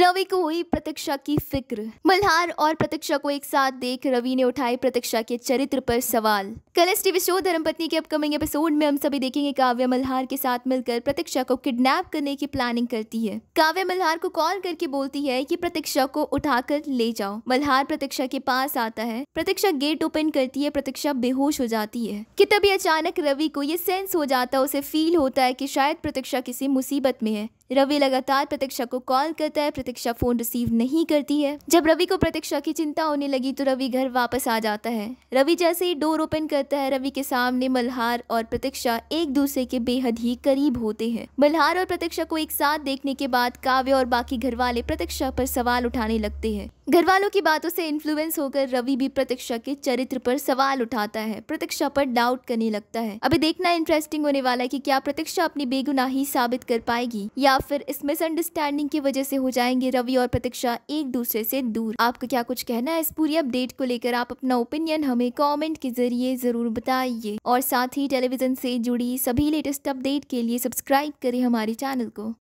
रवि को हुई प्रतीक्षा की फिक्र मल्हार और प्रतीक्षा को एक साथ देख रवि ने उठाए प्रतीक्षा के चरित्र पर सवाल कल एस टीवी शो धर्मपत्नी के अपकमिंग एपिसोड में हम सभी देखेंगे काव्य मल्हार के साथ मिलकर प्रतीक्षा को किडनैप करने की प्लानिंग करती है काव्य मल्हार को कॉल करके बोलती है कि प्रतीक्षा को उठाकर ले जाओ मल्हार प्रतीक्षा के पास आता है प्रतीक्षा गेट ओपन करती है प्रतीक्षा बेहोश हो जाती है कि तभी अचानक रवि को ये सेंस हो जाता है उसे फील होता है कि शायद प्रतीक्षा किसी मुसीबत में है रवि लगातार प्रतीक्षा को कॉल करता है प्रतीक्षा फ़ोन रिसीव नहीं करती है जब रवि को प्रतीक्षा की चिंता होने लगी तो रवि घर वापस आ जाता है रवि जैसे ही डोर ओपन करता है रवि के सामने मल्हार और प्रतीक्षा एक दूसरे के बेहद ही करीब होते हैं मल्हार और प्रतीक्षा को एक साथ देखने के बाद काव्य और बाकी घर वाले प्रतीक्षा पर सवाल उठाने लगते हैं घर वालों की बातों से इन्फ्लुएंस होकर रवि भी प्रतीक्षा के चरित्र पर सवाल उठाता है प्रतीक्षा पर डाउट करने लगता है अभी देखना इंटरेस्टिंग होने वाला है कि क्या प्रतीक्षा अपनी बेगुनाही साबित कर पाएगी या फिर इस मिसअंडरस्टैंडिंग की वजह से हो जाएंगे रवि और प्रतीक्षा एक दूसरे से दूर आपका क्या कुछ कहना है इस पूरी अपडेट को लेकर आप अपना ओपिनियन हमें कॉमेंट के जरिए जरूर बताइए और साथ ही टेलीविजन से जुड़ी सभी लेटेस्ट अपडेट के लिए सब्सक्राइब करें हमारे चैनल को